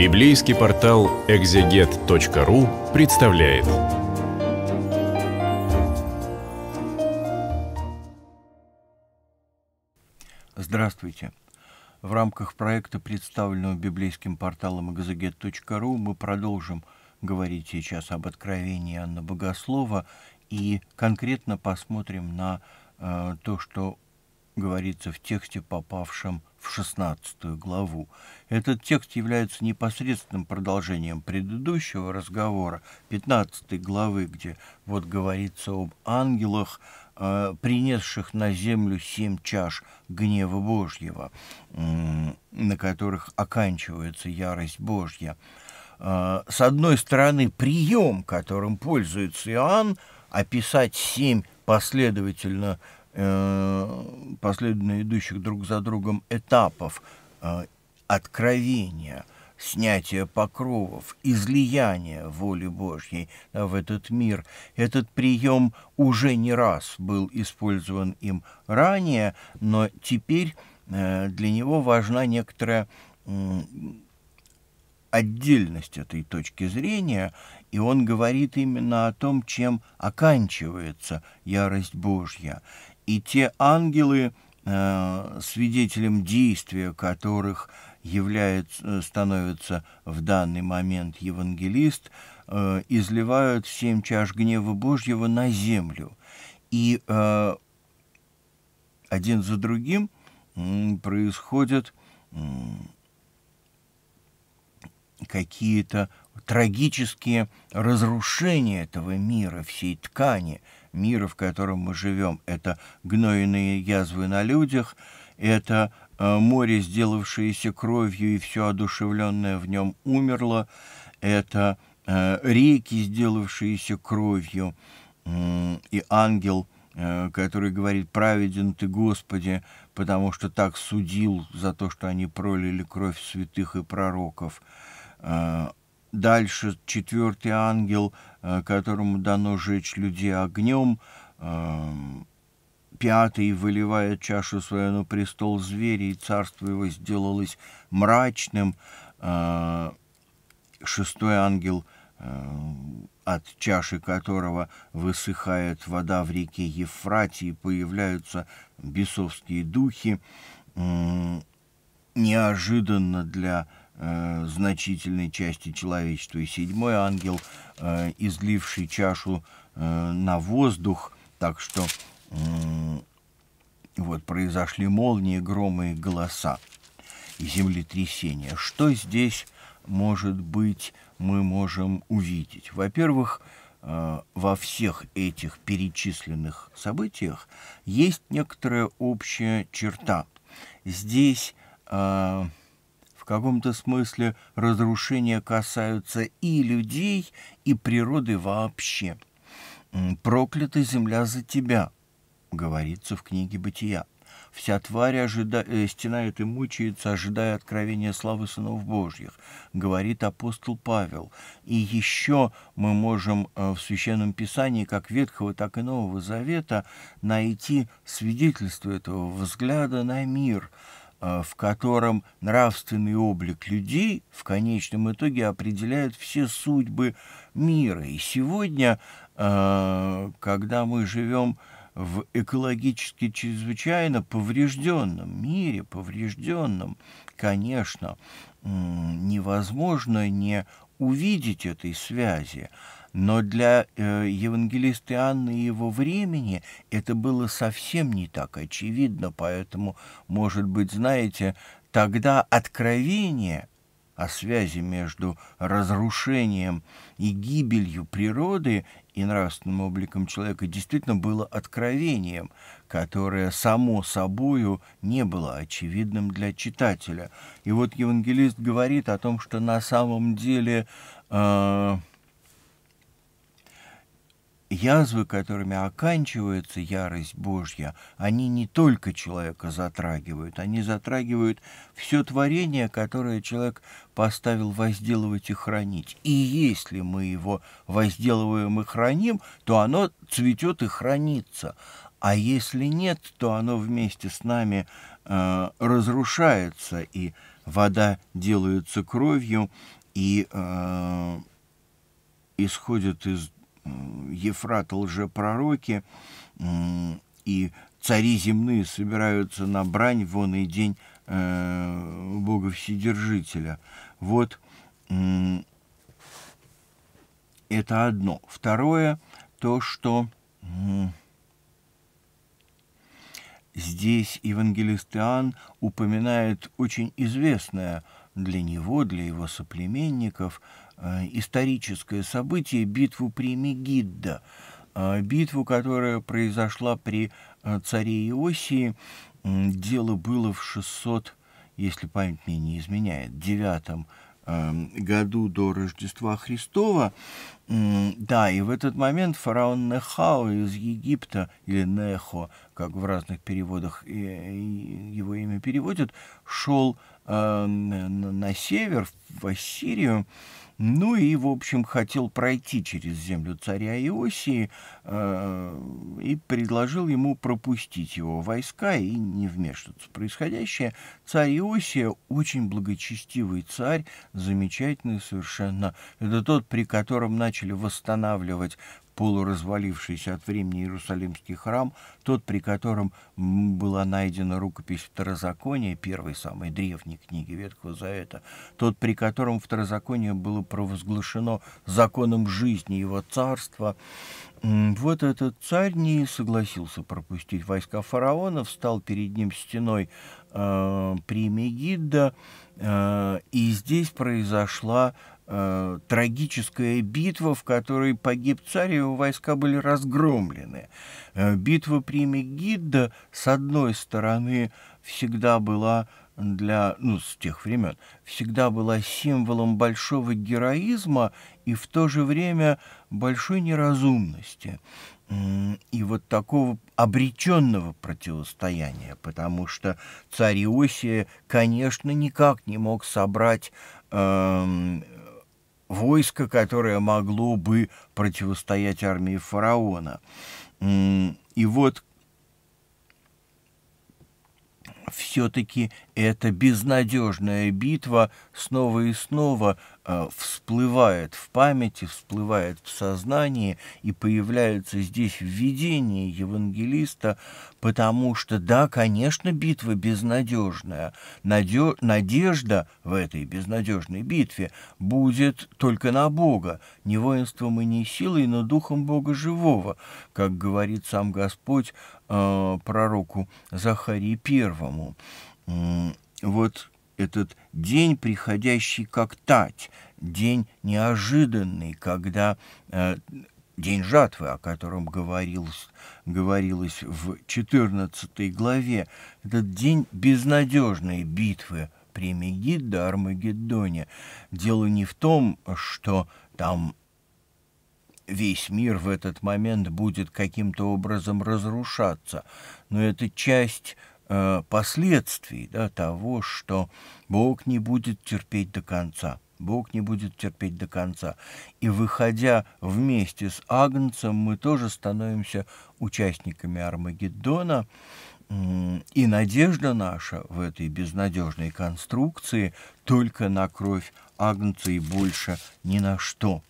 Библейский портал exeget.ru представляет. Здравствуйте. В рамках проекта, представленного библейским порталом exeget.ru, мы продолжим говорить сейчас об откровении Анна Богослова и конкретно посмотрим на э, то, что говорится в тексте, попавшем в 16 главу. Этот текст является непосредственным продолжением предыдущего разговора, 15 главы, где вот говорится об ангелах, э, принесших на землю семь чаш гнева Божьего, на которых оканчивается ярость Божья. Э, с одной стороны, прием, которым пользуется Иоанн, описать семь последовательно Э, последовательно идущих друг за другом этапов э, откровения, снятия покровов, излияния воли Божьей в этот мир. Этот прием уже не раз был использован им ранее, но теперь э, для него важна некоторая отдельность этой точки зрения, и он говорит именно о том, чем оканчивается ярость Божья. И те ангелы, э, свидетелем действия которых является, э, становится в данный момент евангелист, э, изливают семь чаш гнева Божьего на землю. И один за другим происходят какие-то трагические разрушения этого мира, всей ткани, мира, в котором мы живем. Это гноенные язвы на людях, это э, море, сделавшееся кровью, и все одушевленное в нем умерло, это э, реки, сделавшиеся кровью, и ангел, э, который говорит, праведен ты, Господи, потому что так судил за то, что они пролили кровь святых и пророков. Э, дальше четвертый ангел, э, которому дано жечь людей огнем, э, пятый выливает чашу свою на престол зверя, и царство его сделалось мрачным. Шестой ангел, от чаши которого высыхает вода в реке Ефрате, и появляются бесовские духи, неожиданно для Э, значительной части человечества, и седьмой ангел, э, изливший чашу э, на воздух, так что вот произошли молнии, громы и голоса, и землетрясения. Что здесь, может быть, мы можем увидеть? Во-первых, во всех этих перечисленных событиях есть некоторая общая черта. Здесь каком-то смысле разрушения касаются и людей, и природы вообще. «Проклята земля за тебя», — говорится в книге «Бытия». Вся тварь ожида... Э, стенает и мучается, ожидая откровения славы сынов Божьих, говорит апостол Павел. И еще мы можем э, в Священном Писании, как Ветхого, так и Нового Завета, найти свидетельство этого взгляда на мир – Э, в котором нравственный облик людей в конечном итоге определяет все судьбы мира. И сегодня, э, когда мы живем в экологически чрезвычайно поврежденном мире, поврежденном, конечно, невозможно не увидеть этой связи. Но для э, евангелиста Иоанна и его времени это было совсем не так очевидно, поэтому, может быть, знаете, тогда откровение о связи между разрушением и гибелью природы и нравственным обликом человека действительно было откровением, которое само собою не было очевидным для читателя. И вот евангелист говорит о том, что на самом деле... Э, язвы, которыми оканчивается ярость Божья, они не только человека затрагивают, они затрагивают все творение, которое человек поставил возделывать и хранить. И если мы его возделываем и храним, то оно цветет и хранится. А если нет, то оно вместе с нами э, разрушается, и вода делается кровью, и э, исходит из Ефрат лжепророки и цари земные собираются на брань вон и день э, Бога Вседержителя. Вот это одно. Второе, то, что здесь евангелист Иоанн упоминает очень известное для него, для его соплеменников – Э, историческое событие, битву при Мегидда, э, битву, которая произошла при э, царе Иосии. Дело было в 600, если память мне не изменяет, девятом эм, году до Рождества Христова. Да, и в этот момент фараон Нехао из Египта, или Нехо, как в разных переводах его имя переводят, шел на север, в Ассирию, ну и, в общем, хотел пройти через землю царя Иосии э, и предложил ему пропустить его войска и не вмешиваться в происходящее. Царь Иосия очень благочестивый царь, замечательный совершенно. Это тот, при котором начали восстанавливать полуразвалившийся от времени Иерусалимский храм, тот, при котором была найдена рукопись Второзакония, первой самой древней книги Ветхого Завета, тот, при котором Второзаконие было провозглашено законом жизни его царства, вот этот царь не согласился пропустить войска фараона, встал перед ним стеной э, при Мегидда, э, и здесь произошла Э, трагическая битва, в которой погиб царь, и его войска были разгромлены. Э, битва при Мегидда, с одной стороны, всегда была для, ну, с тех времен, всегда была символом большого героизма и в то же время большой неразумности и вот такого обреченного противостояния, потому что царь Иосия, конечно, никак не мог собрать эм, войско, которое могло бы противостоять армии фараона. И вот все-таки эта безнадежная битва снова и снова Э, всплывает в памяти, всплывает в сознании и появляются здесь введения евангелиста, потому что, да, конечно, битва безнадежная. Надеж... Надежда в этой безнадежной битве будет только на Бога, не воинством и не силой, но духом Бога живого, как говорит сам Господь э, пророку Захарии Первому. Вот этот день, приходящий как тать, день неожиданный, когда э, день жатвы, о котором говорилось, говорилось в 14 главе, этот день безнадежной битвы при Мегидда Армагеддоне. Дело не в том, что там весь мир в этот момент будет каким-то образом разрушаться, но это часть Э, последствий да, того, что Бог не будет терпеть до конца. Бог не будет терпеть до конца. И выходя вместе с Агнцем, мы тоже становимся участниками Армагеддона. И надежда наша в этой безнадежной конструкции только на кровь Агнца и больше ни на что.